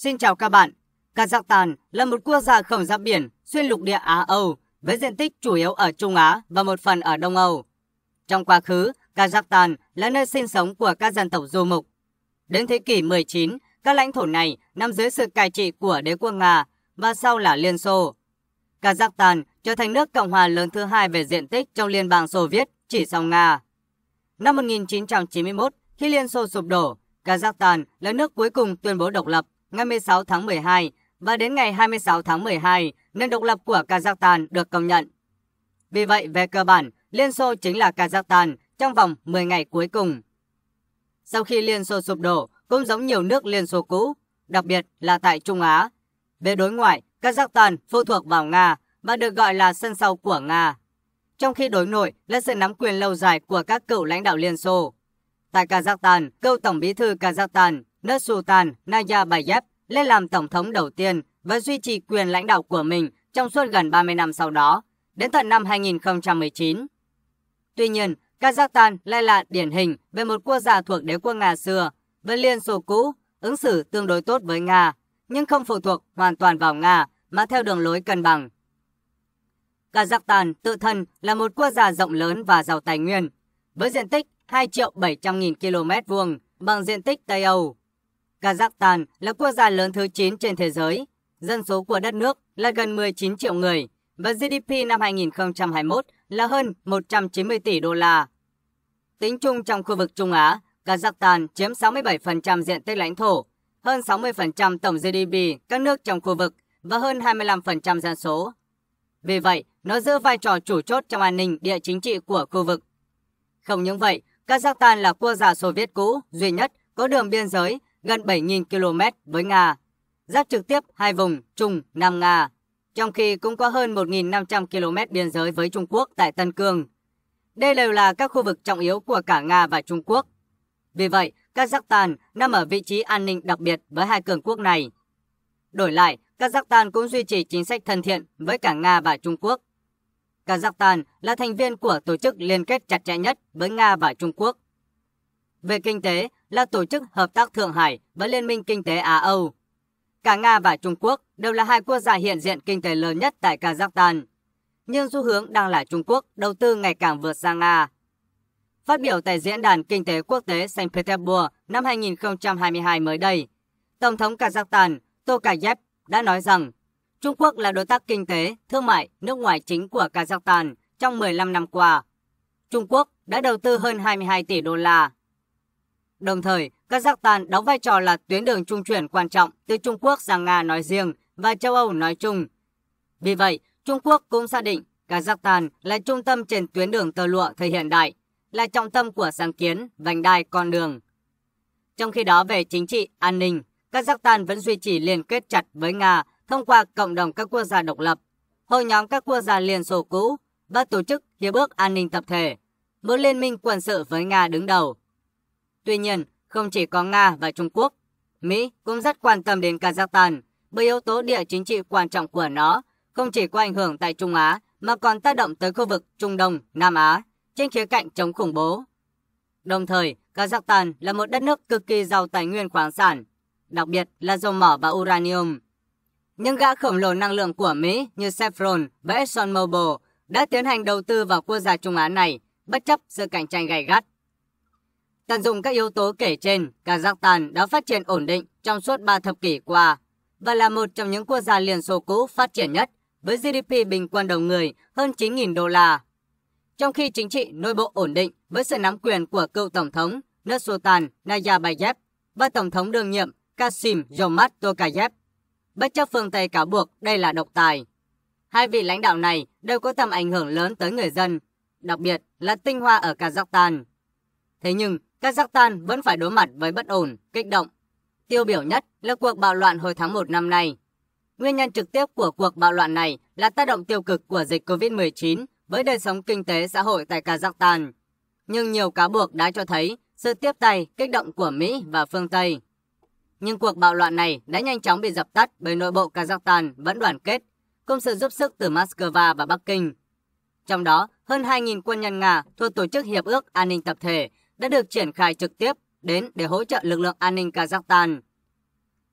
Xin chào các bạn. Kazakhstan là một quốc gia khổng giáp biển xuyên lục địa Á-Âu với diện tích chủ yếu ở Trung Á và một phần ở Đông Âu. Trong quá khứ, Kazakhstan là nơi sinh sống của các dân tộc du mục. Đến thế kỷ 19, các lãnh thổ này nằm dưới sự cai trị của đế quốc Nga và sau là Liên Xô. Kazakhstan trở thành nước Cộng hòa lớn thứ hai về diện tích trong Liên bang Xô Viết chỉ sau Nga. Năm 1991, khi Liên Xô sụp đổ, Kazakhstan là nước cuối cùng tuyên bố độc lập ngày 16 tháng 12 và đến ngày 26 tháng 12, nền độc lập của Kazakhstan được công nhận. Vì vậy, về cơ bản, Liên Xô chính là Kazakhstan trong vòng 10 ngày cuối cùng. Sau khi Liên Xô sụp đổ, cũng giống nhiều nước Liên Xô cũ, đặc biệt là tại Trung Á. Về đối ngoại, Kazakhstan phụ thuộc vào Nga và được gọi là sân sau của Nga. Trong khi đối nội là sự nắm quyền lâu dài của các cựu lãnh đạo Liên Xô. Tại Kazakhstan, cựu tổng bí thư Kazakhstan Nursultan Nazarbayev lên làm tổng thống đầu tiên và duy trì quyền lãnh đạo của mình trong suốt gần 30 năm sau đó, đến tận năm 2019. Tuy nhiên, Kazakhstan lại là điển hình về một quốc gia thuộc đế quốc Nga xưa, với Liên Xô cũ, ứng xử tương đối tốt với Nga, nhưng không phụ thuộc hoàn toàn vào Nga mà theo đường lối cân bằng. Kazakhstan tự thân là một quốc gia rộng lớn và giàu tài nguyên, với diện tích 2 triệu 700 nghìn km vuông bằng diện tích Tây Âu. Kazakhstan là quốc gia lớn thứ 9 trên thế giới. Dân số của đất nước là gần 19 triệu người và GDP năm 2021 là hơn 190 tỷ đô la. Tính chung trong khu vực Trung Á, Kazakhstan chiếm 67% diện tích lãnh thổ, hơn 60% tổng GDP các nước trong khu vực và hơn 25% dân số. Vì vậy, nó giữ vai trò chủ chốt trong an ninh địa chính trị của khu vực. Không những vậy, Kazakhstan là quốc gia Xô Viết cũ duy nhất có đường biên giới gần 7.000 km với Nga, giáp trực tiếp hai vùng Trung, Nam Nga, trong khi cũng có hơn 1.500 km biên giới với Trung Quốc tại Tân Cương. Đây đều là các khu vực trọng yếu của cả Nga và Trung Quốc. Vì vậy, Kazakhstan nằm ở vị trí an ninh đặc biệt với hai cường quốc này. Đổi lại, Kazakhstan cũng duy trì chính sách thân thiện với cả Nga và Trung Quốc. Kazakhstan là thành viên của tổ chức liên kết chặt chẽ nhất với Nga và Trung Quốc. Về kinh tế, là Tổ chức Hợp tác Thượng Hải và Liên minh Kinh tế Á-Âu. Cả Nga và Trung Quốc đều là hai quốc gia hiện diện kinh tế lớn nhất tại Kazakhstan. Nhưng xu hướng đang là Trung Quốc đầu tư ngày càng vượt sang Nga. Phát biểu tại Diễn đàn Kinh tế Quốc tế Saint Petersburg năm 2022 mới đây, Tổng thống Kazakhstan Tokayev đã nói rằng Trung Quốc là đối tác kinh tế, thương mại, nước ngoài chính của Kazakhstan trong 15 năm qua. Trung Quốc đã đầu tư hơn 22 tỷ đô la Đồng thời, Kazakhstan đóng vai trò là tuyến đường trung chuyển quan trọng từ Trung Quốc sang Nga nói riêng và châu Âu nói chung. Vì vậy, Trung Quốc cũng xác định Kazakhstan là trung tâm trên tuyến đường tơ lụa thời hiện đại, là trọng tâm của sáng kiến, vành đai con đường. Trong khi đó về chính trị, an ninh, Kazakhstan vẫn duy trì liên kết chặt với Nga thông qua cộng đồng các quốc gia độc lập, hội nhóm các quốc gia Liên Xô cũ và tổ chức Hiệp ước An ninh Tập thể, một liên minh quân sự với Nga đứng đầu Tuy nhiên, không chỉ có Nga và Trung Quốc, Mỹ cũng rất quan tâm đến Kazakhstan bởi yếu tố địa chính trị quan trọng của nó không chỉ có ảnh hưởng tại Trung Á mà còn tác động tới khu vực Trung Đông, Nam Á trên khía cạnh chống khủng bố. Đồng thời, Kazakhstan là một đất nước cực kỳ giàu tài nguyên khoáng sản, đặc biệt là dầu mỏ và uranium. Những gã khổng lồ năng lượng của Mỹ như Chevron và ExxonMobil đã tiến hành đầu tư vào quốc gia Trung Á này bất chấp sự cạnh tranh gay gắt. Tận dụng các yếu tố kể trên, Kazakhstan đã phát triển ổn định trong suốt 3 thập kỷ qua và là một trong những quốc gia Liên Xô cũ phát triển nhất với GDP bình quân đầu người hơn 9.000 đô la. Trong khi chính trị nội bộ ổn định với sự nắm quyền của cựu Tổng thống Nursultan Nazarbayev và Tổng thống đương nhiệm Kasim Yomart Tokayev, bất chấp phương Tây cáo buộc đây là độc tài. Hai vị lãnh đạo này đều có tầm ảnh hưởng lớn tới người dân, đặc biệt là tinh hoa ở Kazakhstan. Thế nhưng, Kazakhstan vẫn phải đối mặt với bất ổn, kích động. Tiêu biểu nhất là cuộc bạo loạn hồi tháng 1 năm nay. Nguyên nhân trực tiếp của cuộc bạo loạn này là tác động tiêu cực của dịch COVID-19 với đời sống kinh tế xã hội tại Kazakhstan. Nhưng nhiều cáo buộc đã cho thấy sự tiếp tay kích động của Mỹ và phương Tây. Nhưng cuộc bạo loạn này đã nhanh chóng bị dập tắt bởi nội bộ Kazakhstan vẫn đoàn kết, cùng sự giúp sức từ Moscow và Bắc Kinh. Trong đó, hơn 2.000 quân nhân Nga thuộc Tổ chức Hiệp ước An ninh Tập thể đã được triển khai trực tiếp đến để hỗ trợ lực lượng an ninh Kazakhstan.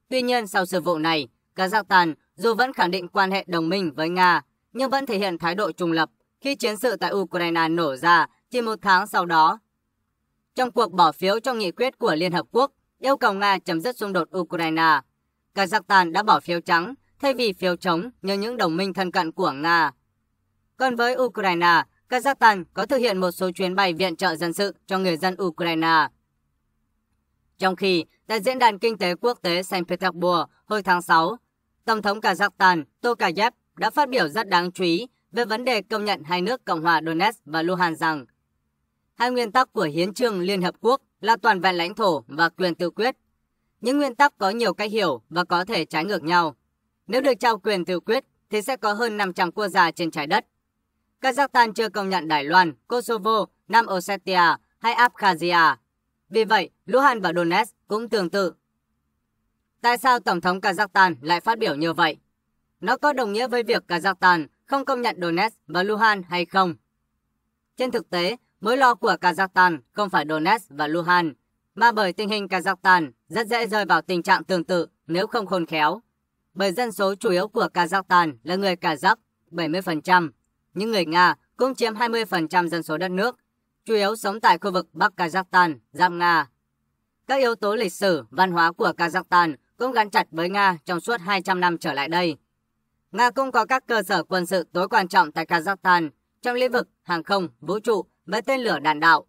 Tuy nhiên, sau sự vụ này, Kazakhstan dù vẫn khẳng định quan hệ đồng minh với Nga, nhưng vẫn thể hiện thái độ trung lập khi chiến sự tại Ukraine nổ ra chỉ một tháng sau đó. Trong cuộc bỏ phiếu cho nghị quyết của Liên Hợp Quốc yêu cầu Nga chấm dứt xung đột Ukraine, Kazakhstan đã bỏ phiếu trắng thay vì phiếu chống như những đồng minh thân cận của Nga. Còn với Ukraine, Kazakhstan có thực hiện một số chuyến bay viện trợ dân sự cho người dân Ukraine. Trong khi, tại Diễn đàn Kinh tế Quốc tế Saint Petersburg hồi tháng 6, Tổng thống Kazakhstan Tokayev đã phát biểu rất đáng chú ý về vấn đề công nhận hai nước Cộng hòa Donetsk và Luhansk rằng hai nguyên tắc của Hiến trương Liên Hợp Quốc là toàn vẹn lãnh thổ và quyền tự quyết. Những nguyên tắc có nhiều cách hiểu và có thể trái ngược nhau. Nếu được trao quyền tự quyết thì sẽ có hơn 500 quốc gia trên trái đất Kazakhstan chưa công nhận Đài Loan, Kosovo, Nam Ossetia hay Abkhazia. Vì vậy, Luhansk và Donetsk cũng tương tự. Tại sao Tổng thống Kazakhstan lại phát biểu như vậy? Nó có đồng nghĩa với việc Kazakhstan không công nhận Donetsk và Luhansk hay không? Trên thực tế, mối lo của Kazakhstan không phải Donetsk và Luhansk, mà bởi tình hình Kazakhstan rất dễ rơi vào tình trạng tương tự nếu không khôn khéo. Bởi dân số chủ yếu của Kazakhstan là người Kazakh, 70%, những người Nga cũng chiếm 20% dân số đất nước, chủ yếu sống tại khu vực Bắc Kazakhstan, Giáp Nga. Các yếu tố lịch sử, văn hóa của Kazakhstan cũng gắn chặt với Nga trong suốt 200 năm trở lại đây. Nga cũng có các cơ sở quân sự tối quan trọng tại Kazakhstan trong lĩnh vực hàng không, vũ trụ và tên lửa đạn đạo.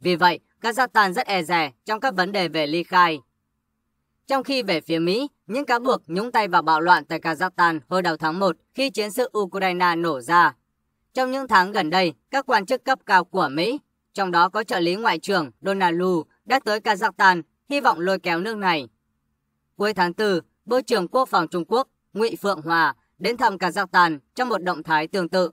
Vì vậy, Kazakhstan rất e rè trong các vấn đề về ly khai. Trong khi về phía Mỹ, những cáo buộc nhúng tay vào bạo loạn tại Kazakhstan hồi đầu tháng 1 khi chiến sự Ukraine nổ ra trong những tháng gần đây, các quan chức cấp cao của Mỹ, trong đó có trợ lý ngoại trưởng Donald Lu, đã tới Kazakhstan hy vọng lôi kéo nước này. Cuối tháng 4, Bộ trưởng Quốc phòng Trung Quốc Ngụy Phượng Hòa đến thăm Kazakhstan trong một động thái tương tự.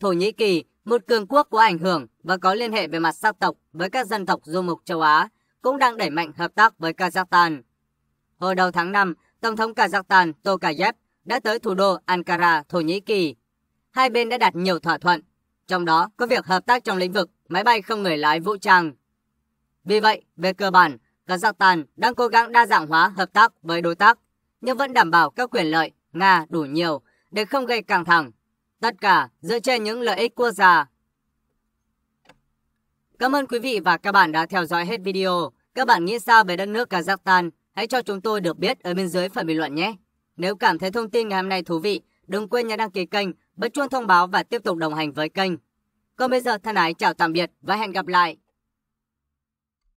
Thổ Nhĩ Kỳ, một cường quốc có ảnh hưởng và có liên hệ về mặt sắc tộc với các dân tộc du mục châu Á, cũng đang đẩy mạnh hợp tác với Kazakhstan. Hồi đầu tháng 5, Tổng thống Kazakhstan Tokayev đã tới thủ đô Ankara, Thổ Nhĩ Kỳ hai bên đã đạt nhiều thỏa thuận, trong đó có việc hợp tác trong lĩnh vực máy bay không người lái vũ trang. Vì vậy, về cơ bản, Kazakhstan đang cố gắng đa dạng hóa hợp tác với đối tác, nhưng vẫn đảm bảo các quyền lợi Nga đủ nhiều để không gây căng thẳng. Tất cả dựa trên những lợi ích quốc gia. Cảm ơn quý vị và các bạn đã theo dõi hết video. Các bạn nghĩ sao về đất nước Kazakhstan? Hãy cho chúng tôi được biết ở bên dưới phần bình luận nhé. Nếu cảm thấy thông tin ngày hôm nay thú vị, đừng quên nhấn đăng ký kênh bật chuông thông báo và tiếp tục đồng hành với kênh. Còn bây giờ thân ái chào tạm biệt và hẹn gặp lại